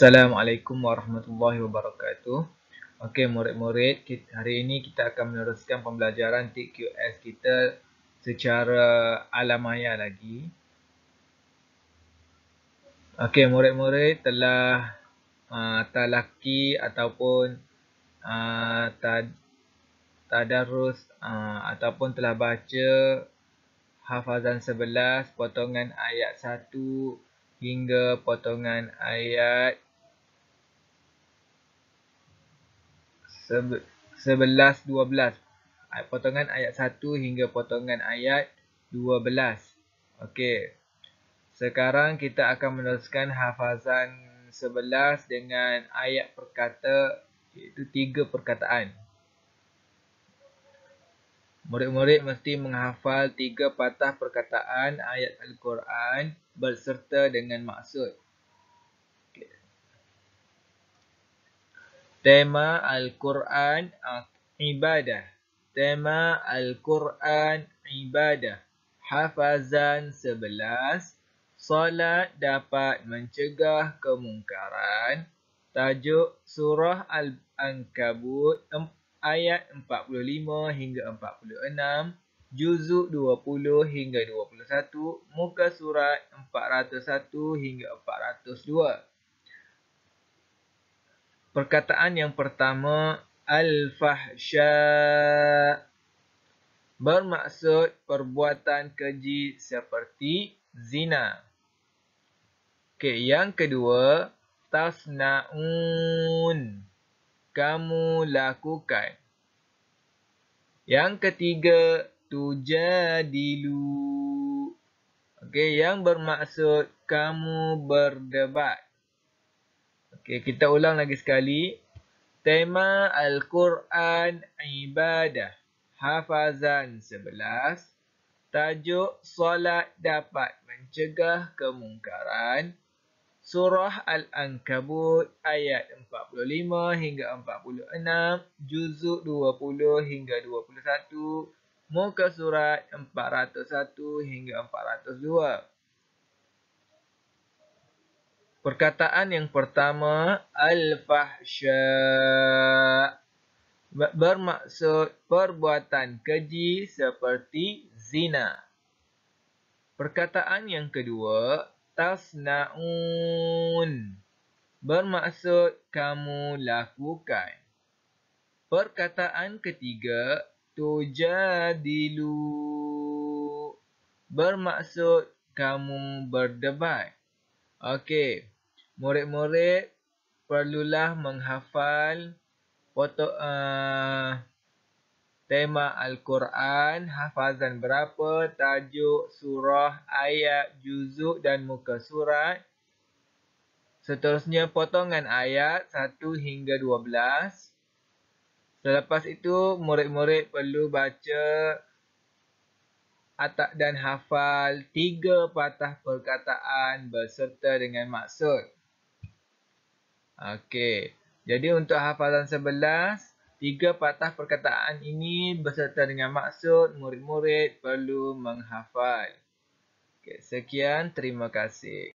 Assalamualaikum warahmatullahi wabarakatuh. Okey murid-murid, hari ini kita akan meneruskan pembelajaran TQS kita secara alam maya lagi. Okey murid-murid telah uh, talaki ataupun uh, tad, tadarus uh, ataupun telah baca hafazan sebelas potongan ayat satu hingga potongan ayat 11. 11-12 Potongan ayat 1 hingga potongan ayat 12 Okey Sekarang kita akan meneruskan hafazan 11 dengan ayat perkata Iaitu 3 perkataan Murid-murid mesti menghafal 3 patah perkataan ayat Al-Quran Berserta dengan maksud Tema Al-Quran Ibadah Tema Al-Quran Ibadah Hafazan 11 Salat dapat mencegah kemungkaran Tajuk Surah Al-Ankabut Ayat 45 hingga 46 Juzuk 20 hingga 21 Muka surat 401 hingga 402 perkataan yang pertama al-fahsya bermaksud perbuatan keji seperti zina. Okey, yang kedua tasnaun kamu lakukan. Yang ketiga tujadilu. Okey, yang bermaksud kamu berdebat. Okay, kita ulang lagi sekali. Tema Al-Quran Ibadah. Hafazan 11. Tajuk Solat Dapat Mencegah Kemungkaran. Surah Al-Ankabut ayat 45 hingga 46, juzuk 20 hingga 21, muka surat 401 hingga 402. Perkataan yang pertama al-fahsya bermaksud perbuatan keji seperti zina. Perkataan yang kedua tasnaun bermaksud kamu lakukan. Perkataan ketiga tujadilu bermaksud kamu berdebat. Okey. Murid-murid perlulah menghafal foto uh, tema Al-Quran, hafazan berapa, tajuk, surah, ayat, juzuk dan muka surat. Seterusnya potongan ayat 1 hingga 12. Selepas itu, murid-murid perlu baca atak dan hafal tiga patah perkataan berserta dengan maksud. Okey. Jadi untuk hafalan sebelas, tiga patah perkataan ini berserta dengan maksud murid-murid perlu menghafal. Okey, sekian, terima kasih.